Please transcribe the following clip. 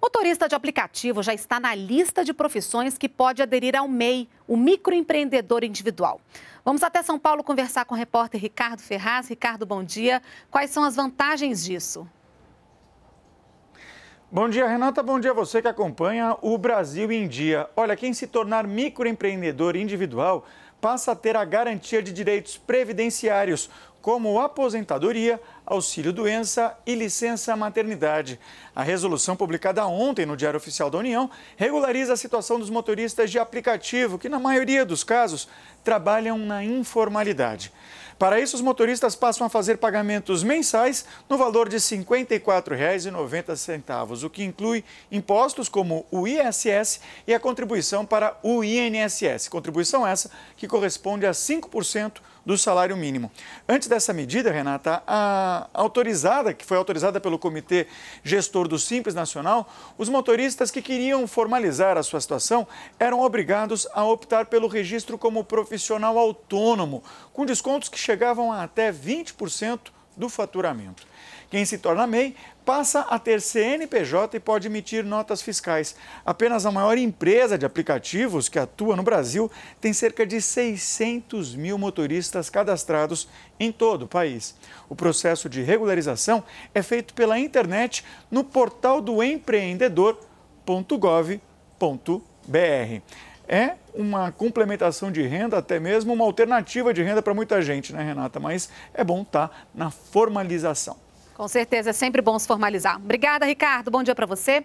Motorista de aplicativo já está na lista de profissões que pode aderir ao MEI, o microempreendedor individual. Vamos até São Paulo conversar com o repórter Ricardo Ferraz. Ricardo, bom dia. Quais são as vantagens disso? Bom dia, Renata. Bom dia a você que acompanha o Brasil em Dia. Olha, quem se tornar microempreendedor individual passa a ter a garantia de direitos previdenciários, como aposentadoria, auxílio-doença e licença-maternidade. A resolução publicada ontem no Diário Oficial da União regulariza a situação dos motoristas de aplicativo, que, na maioria dos casos, trabalham na informalidade. Para isso, os motoristas passam a fazer pagamentos mensais no valor de R$ 54,90, o que inclui impostos como o ISS e a contribuição para o INSS, contribuição essa que corresponde a 5% do salário mínimo. Antes dessa medida, Renata, a autorizada, que foi autorizada pelo Comitê Gestor do Simples Nacional, os motoristas que queriam formalizar a sua situação eram obrigados a optar pelo registro como profissional autônomo, com descontos que chegavam a até 20% do faturamento. Quem se torna MEI passa a ter CNPJ e pode emitir notas fiscais. Apenas a maior empresa de aplicativos que atua no Brasil tem cerca de 600 mil motoristas cadastrados em todo o país. O processo de regularização é feito pela internet no portal do empreendedor.gov.br é uma complementação de renda, até mesmo uma alternativa de renda para muita gente, né, Renata? Mas é bom estar tá na formalização. Com certeza, é sempre bom se formalizar. Obrigada, Ricardo. Bom dia para você.